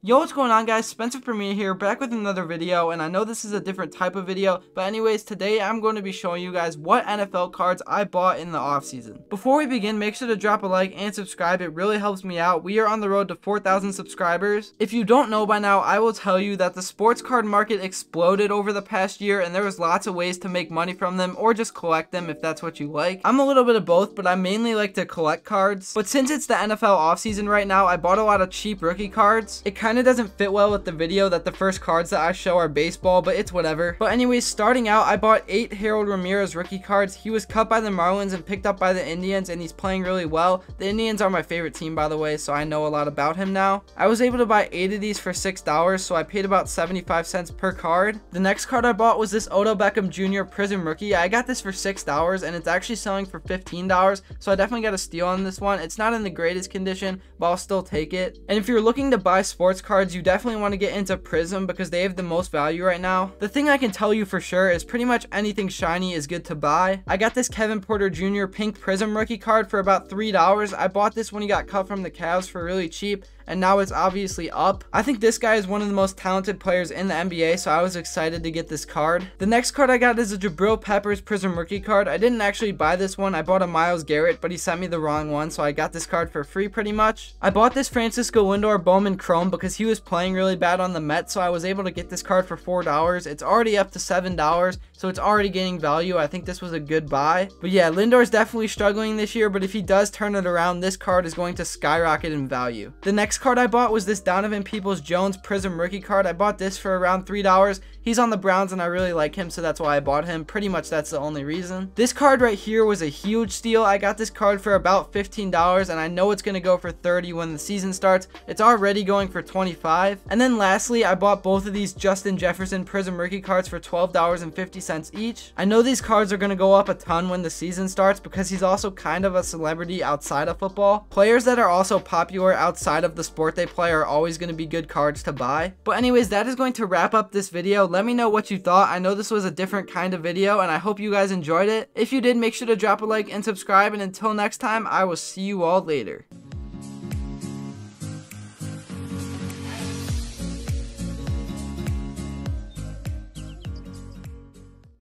Yo, what's going on guys? Spencer Premier here, back with another video, and I know this is a different type of video, but anyways, today I'm going to be showing you guys what NFL cards I bought in the offseason. Before we begin, make sure to drop a like and subscribe, it really helps me out. We are on the road to 4,000 subscribers. If you don't know by now, I will tell you that the sports card market exploded over the past year, and there was lots of ways to make money from them, or just collect them if that's what you like. I'm a little bit of both, but I mainly like to collect cards. But since it's the NFL offseason right now, I bought a lot of cheap rookie cards. It kind kind of doesn't fit well with the video that the first cards that I show are baseball, but it's whatever. But anyways, starting out, I bought 8 Harold Ramirez rookie cards. He was cut by the Marlins and picked up by the Indians, and he's playing really well. The Indians are my favorite team, by the way, so I know a lot about him now. I was able to buy 8 of these for $6, so I paid about 75 cents per card. The next card I bought was this Odo Beckham Jr. Prism Rookie. I got this for $6, and it's actually selling for $15, so I definitely got a steal on this one. It's not in the greatest condition, but I'll still take it. And if you're looking to buy sports sports cards, you definitely want to get into Prism because they have the most value right now. The thing I can tell you for sure is pretty much anything shiny is good to buy. I got this Kevin Porter Jr. Pink Prism rookie card for about $3. I bought this when he got cut from the Cavs for really cheap and now it's obviously up. I think this guy is one of the most talented players in the NBA, so I was excited to get this card. The next card I got is a Jabril Peppers Prism Rookie card. I didn't actually buy this one. I bought a Miles Garrett, but he sent me the wrong one, so I got this card for free pretty much. I bought this Francisco Lindor Bowman Chrome because because he was playing really bad on the Mets. So I was able to get this card for $4. It's already up to $7. So it's already gaining value. I think this was a good buy. But yeah, Lindor's definitely struggling this year. But if he does turn it around, this card is going to skyrocket in value. The next card I bought was this Donovan Peoples-Jones Prism Rookie card. I bought this for around $3. He's on the Browns and I really like him. So that's why I bought him. Pretty much that's the only reason. This card right here was a huge steal. I got this card for about $15 and I know it's going to go for 30 when the season starts. It's already going for 20 25. And then lastly, I bought both of these Justin Jefferson Prism Rookie cards for $12.50 each. I know these cards are going to go up a ton when the season starts because he's also kind of a celebrity outside of football. Players that are also popular outside of the sport they play are always going to be good cards to buy. But anyways, that is going to wrap up this video. Let me know what you thought. I know this was a different kind of video and I hope you guys enjoyed it. If you did, make sure to drop a like and subscribe. And until next time, I will see you all later.